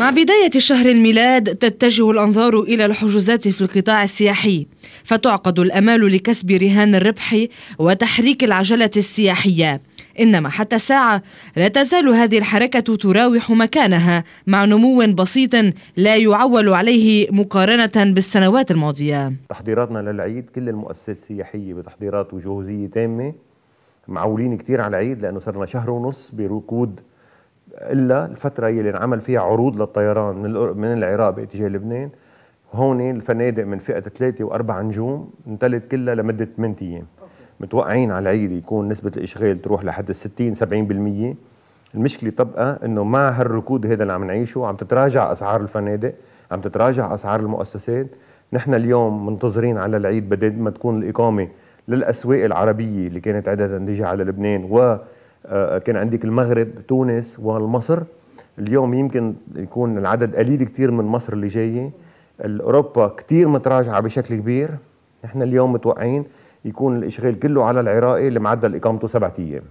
مع بداية شهر الميلاد تتجه الأنظار إلى الحجوزات في القطاع السياحي فتعقد الأمال لكسب رهان الربح وتحريك العجلة السياحية إنما حتى الساعة لا تزال هذه الحركة تراوح مكانها مع نمو بسيط لا يعول عليه مقارنة بالسنوات الماضية تحضيراتنا للعيد كل المؤسسات السياحية بتحضيرات وجهوزية تامة معولين كتير على العيد لأنه صرنا شهر ونص بركود الا الفتره هي اللي انعمل فيها عروض للطيران من من العراق باتجاه لبنان هون الفنادق من فئه ثلاثه واربع نجوم انتلت كلها لمده 8 ايام متوقعين على العيد يكون نسبه الاشغال تروح لحد ال 60 70% المشكله طبقه انه مع هالركود هذا اللي عم نعيشه عم تتراجع اسعار الفنادق عم تتراجع اسعار المؤسسات نحن اليوم منتظرين على العيد بدل ما تكون الاقامه للاسواق العربيه اللي كانت عاده تيجي على لبنان و آه، كان عندك المغرب تونس ومصر اليوم يمكن يكون العدد قليل كثير من مصر اللي جايه اوروبا كثير متراجعه بشكل كبير نحن اليوم متوقعين يكون الاشغال كله على العراقي اللي معدل اقامته سبعة ايام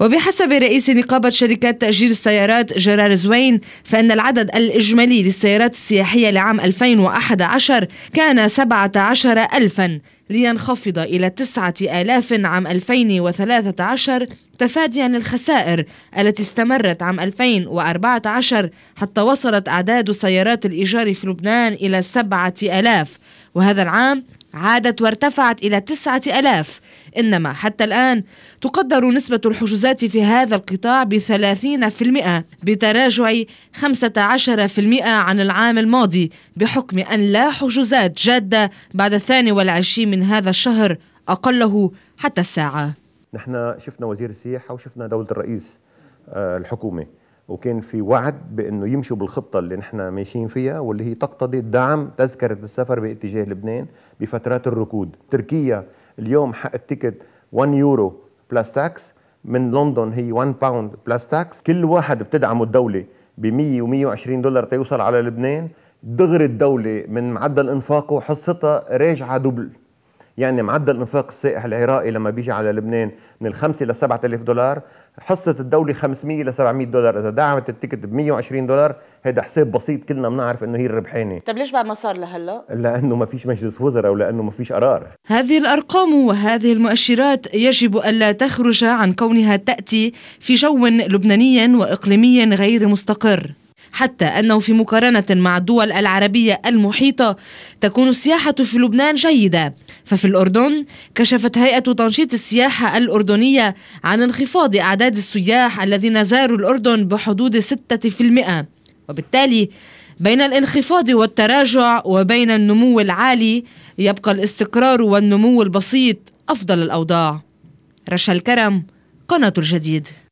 وبحسب رئيس نقابة شركات تأجير السيارات جرار زوين فإن العدد الإجمالي للسيارات السياحية لعام 2011 كان 17 ألفاً لينخفض إلى 9000 عام 2013 تفاديا للخسائر التي استمرت عام 2014 حتى وصلت أعداد سيارات الإيجار في لبنان إلى 7000 وهذا العام عادت وارتفعت إلى تسعة ألاف إنما حتى الآن تقدر نسبة الحجوزات في هذا القطاع بثلاثين في المئة بتراجع خمسة عشر في المئة عن العام الماضي بحكم أن لا حجوزات جادة بعد الثاني والعشرين من هذا الشهر أقله حتى الساعة نحن شفنا وزير السياحة وشفنا دولة الرئيس آه، الحكومة وكان في وعد بانه يمشوا بالخطه اللي نحن ماشيين فيها واللي هي تقتضي دعم تذكره السفر باتجاه لبنان بفترات الركود، تركيا اليوم حق التيكت 1 يورو بلس تاكس من لندن هي 1 باوند بلس تاكس، كل واحد بتدعمه الدوله ب 100 و 120 دولار تيوصل على لبنان، دغري الدوله من معدل انفاقه حصتها راجعه دبل يعني معدل انفاق السائح العراقي لما بيجي على لبنان من الخمسة ل 7000 دولار حصة الدولة 500 ل 700 دولار إذا دعمت التيكت ب 120 دولار هذا حساب بسيط كلنا بنعرف انه هي الربحانه طيب ليش بعد ما صار لهلا لانه ما فيش مجلس وزراء ولانه ما فيش قرار هذه الارقام وهذه المؤشرات يجب الا تخرج عن كونها تاتي في جو لبناني واقليمي غير مستقر حتى أنه في مقارنة مع الدول العربية المحيطة تكون السياحة في لبنان جيدة ففي الأردن كشفت هيئة تنشيط السياحة الأردنية عن انخفاض أعداد السياح الذين زاروا الأردن بحدود 6% وبالتالي بين الانخفاض والتراجع وبين النمو العالي يبقى الاستقرار والنمو البسيط أفضل الأوضاع رشا الكرم قناة الجديد